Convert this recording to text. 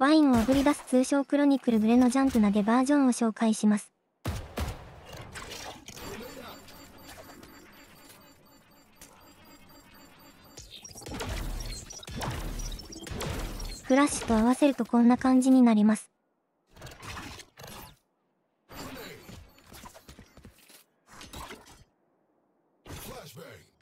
ワインをあぶり出す通称クロニクルブレのジャンプ投げバージョンを紹介します。フラッシュと合わせるとこんな感じになります。f l a s h b a n